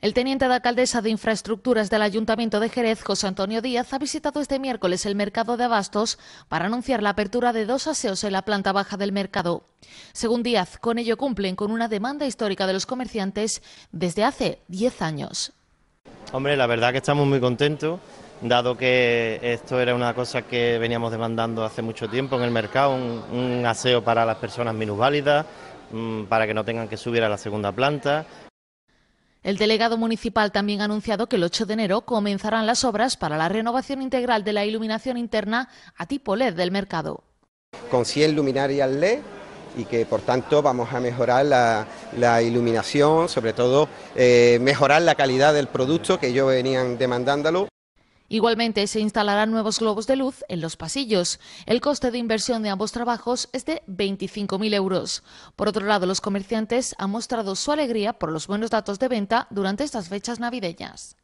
El teniente de alcaldesa de Infraestructuras del Ayuntamiento de Jerez, José Antonio Díaz, ha visitado este miércoles el mercado de abastos para anunciar la apertura de dos aseos en la planta baja del mercado. Según Díaz, con ello cumplen con una demanda histórica de los comerciantes desde hace 10 años. Hombre, la verdad que estamos muy contentos, dado que esto era una cosa que veníamos demandando hace mucho tiempo en el mercado, un, un aseo para las personas minusválidas, mm, para que no tengan que subir a la segunda planta, el delegado municipal también ha anunciado que el 8 de enero comenzarán las obras para la renovación integral de la iluminación interna a tipo LED del mercado. Con 100 luminarias LED y que por tanto vamos a mejorar la, iluminación, sobre todo eh, mejorar la calidad del producto que ellos venían demandándolo. Igualmente, se instalarán nuevos globos de luz en los pasillos. El coste de inversión de ambos trabajos es de 25.000 euros. Por otro lado, los comerciantes han mostrado su alegría por los buenos datos de venta durante estas fechas navideñas.